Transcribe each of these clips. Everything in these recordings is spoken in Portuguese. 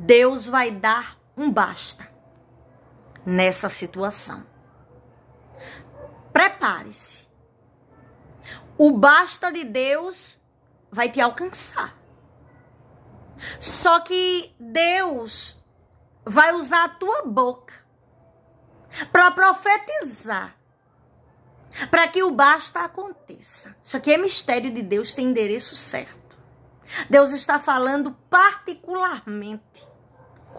Deus vai dar um basta nessa situação. Prepare-se. O basta de Deus vai te alcançar. Só que Deus vai usar a tua boca para profetizar, para que o basta aconteça. Isso aqui é mistério de Deus, tem endereço certo. Deus está falando particularmente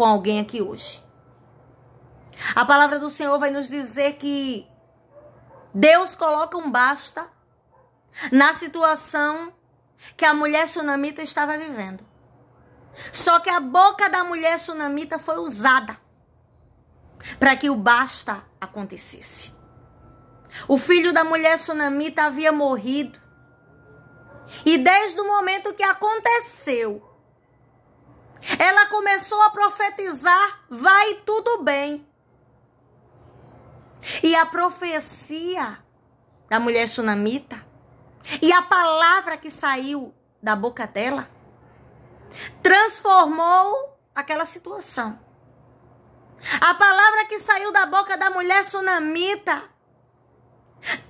com alguém aqui hoje. A palavra do Senhor vai nos dizer que Deus coloca um basta na situação que a mulher sunamita estava vivendo. Só que a boca da mulher sunamita foi usada para que o basta acontecesse. O filho da mulher sunamita havia morrido. E desde o momento que aconteceu, ela começou a profetizar: vai tudo bem. E a profecia da mulher sunamita e a palavra que saiu da boca dela transformou aquela situação. A palavra que saiu da boca da mulher sunamita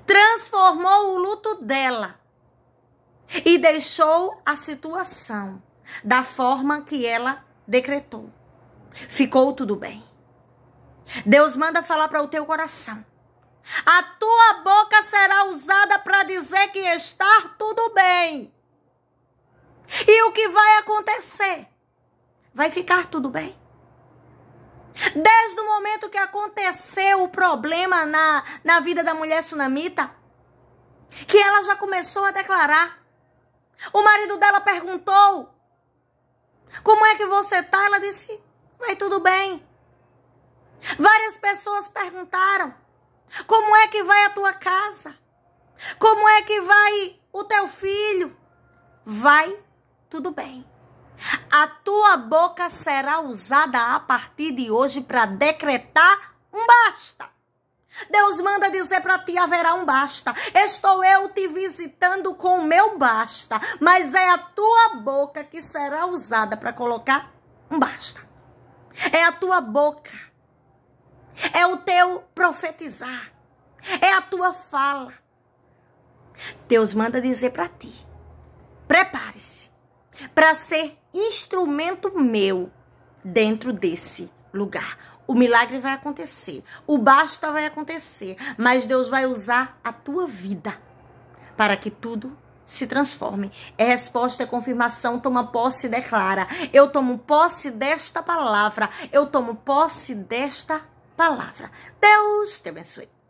transformou o luto dela e deixou a situação da forma que ela decretou. Ficou tudo bem. Deus manda falar para o teu coração. A tua boca será usada para dizer que está tudo bem. E o que vai acontecer? Vai ficar tudo bem. Desde o momento que aconteceu o problema na, na vida da mulher sunamita, que ela já começou a declarar. O marido dela perguntou: como é que você tá? Ela disse: Vai tudo bem. Várias pessoas perguntaram: Como é que vai a tua casa? Como é que vai o teu filho? Vai tudo bem. A tua boca será usada a partir de hoje para decretar um basta. Deus manda dizer para ti: haverá um basta. Estou eu te visitando com o meu basta, mas é a tua boca que será usada para colocar um basta. É a tua boca, é o teu profetizar, é a tua fala. Deus manda dizer para ti: prepare-se para ser instrumento meu dentro desse lugar. O milagre vai acontecer, o basta vai acontecer, mas Deus vai usar a tua vida para que tudo se transforme. É resposta, é confirmação, toma posse e declara. Eu tomo posse desta palavra, eu tomo posse desta palavra. Deus te abençoe.